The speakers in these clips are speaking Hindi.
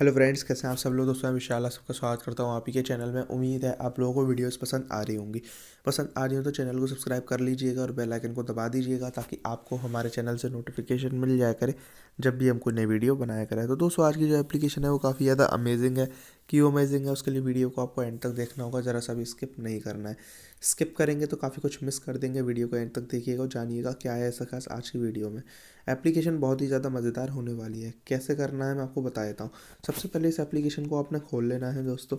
हेलो फ्रेंड्स कैसे हैं आप सब लोग दोस्तों मैं विशाल सबका स्वागत करता हूँ आप ही के चैनल में उम्मीद है आप लोगों को वीडियोस पसंद आ रही होंगी पसंद आ रही हो तो चैनल को सब्सक्राइब कर लीजिएगा और बेल आइकन को दबा दीजिएगा ताकि आपको हमारे चैनल से नोटिफिकेशन मिल जाए करे जब भी हम कोई नई वीडियो बनाया करें तो दोस्तों आज की जो एप्लीकेशन है वो काफ़ी ज़्यादा अमेजिंग है कि अमेजिंग है उसके लिए वीडियो को आपको एंड तक देखना होगा ज़रा सा भी स्किप नहीं करना है स्किप करेंगे तो काफ़ी कुछ मिस कर देंगे वीडियो को एंड तक देखिएगा और जानिएगा क्या है ऐसा खास आज की वीडियो में एप्लीकेशन बहुत ही ज़्यादा मज़ेदार होने वाली है कैसे करना है मैं आपको बता देता हूँ सबसे पहले इस एप्लीकेशन को आपने खोल लेना है दोस्तों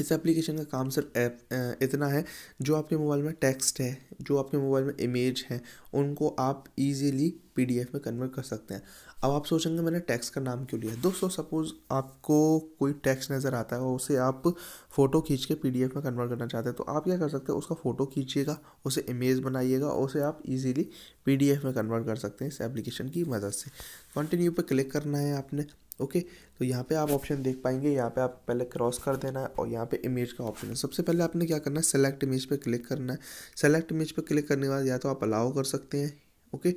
इस एप्लीकेशन का काम सिर्फ ऐप इतना है जो आपके मोबाइल में टेक्स्ट है जो आपके मोबाइल में इमेज है उनको आप इजीली पीडीएफ में कन्वर्ट कर सकते हैं अब आप सोचेंगे मैंने टैक्स का नाम क्यों लिया दोस्तों सपोज़ आपको कोई टैक्स नज़र आता है उसे आप फ़ोटो खींच के पीडीएफ में कन्वर्ट करना चाहते हैं तो आप क्या कर सकते हैं उसका फ़ोटो खींचिएगा उसे इमेज बनाइएगा उसे आप इजीली पी में कन्वर्ट कर सकते हैं इस एप्लीकेशन की मदद से कंटिन्यू पर क्लिक करना है आपने ओके तो यहाँ पे आप ऑप्शन देख पाएंगे यहाँ पे आप पहले क्रॉस कर देना है और यहाँ पे इमेज का ऑप्शन है सबसे पहले आपने क्या करना है सेलेक्ट इमेज पे क्लिक करना है सेलेक्ट इमेज पे क्लिक करने के बाद या तो आप अलाउ कर सकते हैं ओके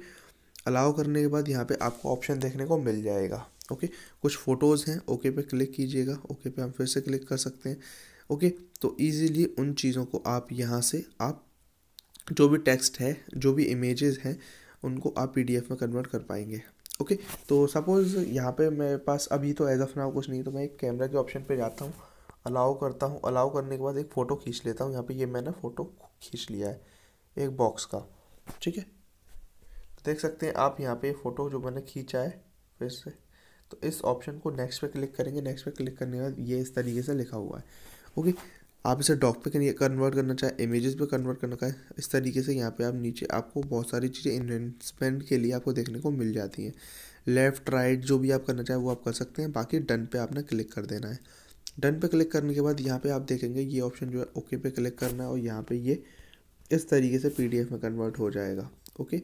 अलाउ करने के बाद यहाँ पे आपको ऑप्शन देखने को मिल जाएगा ओके कुछ फ़ोटोज़ हैं ओके पे क्लिक कीजिएगा ओके पे हम फिर से क्लिक कर सकते हैं ओके तो ईजीली उन चीज़ों को आप यहाँ से आप जो भी टेक्स्ट है जो भी इमेज हैं उनको आप पी में कन्वर्ट कर पाएंगे ओके तो सपोज़ यहाँ पे मेरे पास अभी तो एज ऑफ नाउ कुछ नहीं तो मैं एक कैमरा के ऑप्शन पे जाता हूँ अलाउ करता हूँ अलाउ करने के बाद एक फ़ोटो खींच लेता हूँ यहाँ पे ये मैंने फ़ोटो खींच लिया है एक बॉक्स का ठीक है तो देख सकते हैं आप यहाँ पे फ़ोटो जो मैंने खींचा है फिर से तो इस ऑप्शन को नेक्स्ट पे क्लिक करेंगे नेक्स्ट पे क्लिक करने के बाद ये इस तरीके से लिखा हुआ है ओके आप इसे डॉक पे कन्वर्ट करना चाहे इमेजेस पे कन्वर्ट करना चाहे इस तरीके से यहाँ पे आप नीचे आपको बहुत सारी चीज़ें इन्वेस्टमेंट के लिए आपको देखने को मिल जाती हैं लेफ़्ट राइट जो भी आप करना चाहें वो आप कर सकते हैं बाकी डन पे आपने क्लिक कर देना है डन पे क्लिक करने के बाद यहाँ पे आप देखेंगे ये ऑप्शन जो है ओके पे क्लिक करना है और यहाँ पे ये इस तरीके से पीडीएफ में कन्वर्ट हो जाएगा ओके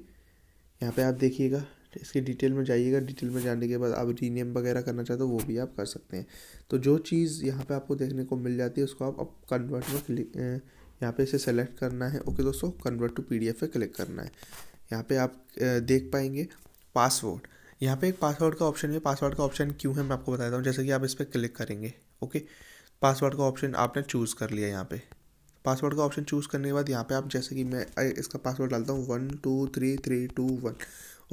यहाँ पे आप देखिएगा इसके डिटेल में जाइएगा डिटेल में जाने के बाद आप रीनेम वगैरह करना चाहते हो वो भी आप कर सकते हैं तो जो चीज़ यहाँ पे आपको देखने को मिल जाती है उसको आप, कन्वर्ट में क्लिक यहाँ पे इसे सेलेक्ट करना है ओके दोस्तों कन्वर्ट टू पी पे क्लिक करना है यहाँ पे आप देख पाएंगे पासवर्ड यहाँ पे एक पासवर्ड का ऑप्शन है पासवर्ड का ऑप्शन क्यों है मैं आपको बताता हूँ जैसे कि आप इस पर क्लिक करेंगे ओके पासवर्ड का ऑप्शन आपने चूज़ कर लिया यहाँ पर पासवर्ड का ऑप्शन चूज़ करने के बाद यहाँ पे आप जैसे कि मैं इसका पासवर्ड डालता हूँ one two three three two one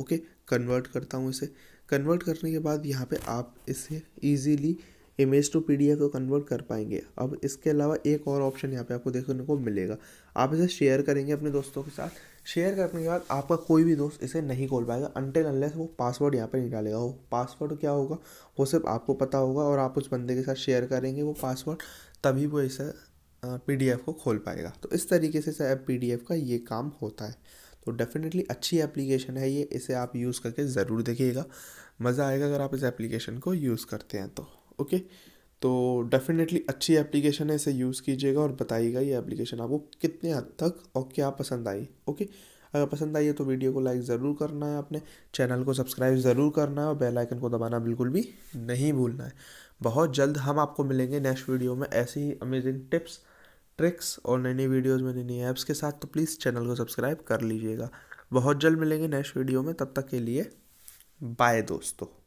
okay convert करता हूँ इसे कन्वर्ट करने के बाद यहाँ पे आप इसे ईजीली इमेज टू पी को कन्वर्ट कर पाएंगे अब इसके अलावा एक और ऑप्शन यहाँ पे आपको देखने को मिलेगा आप इसे शेयर करेंगे अपने दोस्तों के साथ शेयर करने के बाद आपका कोई भी दोस्त इसे नहीं खोल पाएगा अनटिल अनलेस वो पासवर्ड यहाँ पे नहीं डालेगा वो पासवर्ड क्या होगा वो सिर्फ आपको पता होगा और आप उस बंदे के साथ शेयर करेंगे वो पासवर्ड तभी वो इसे पी को खोल पाएगा तो इस तरीके से ऐप पी का ये काम होता है तो डेफिनेटली अच्छी एप्लीकेशन है ये इसे आप यूज़ करके ज़रूर देखिएगा मज़ा आएगा अगर आप इस एप्लीकेशन को यूज़ करते हैं तो ओके तो डेफिनेटली अच्छी एप्लीकेशन है इसे यूज़ कीजिएगा और बताइएगा ये एप्लीकेशन आपको कितने हद तक और क्या पसंद आई ओके अगर पसंद आई है तो वीडियो को लाइक ज़रूर करना है अपने चैनल को सब्सक्राइब ज़रूर करना है और बेल आइकन को दबाना बिल्कुल भी नहीं भूलना है बहुत जल्द हम आपको मिलेंगे नेक्स्ट वीडियो में ऐसी ही अमेजिंग टिप्स ट्रिक्स और नई नई वीडियोज़ में नई नई ऐप्स के साथ तो प्लीज़ चैनल को सब्सक्राइब कर लीजिएगा बहुत जल्द मिलेंगे नेक्स्ट वीडियो में तब तक के लिए बाय दोस्तों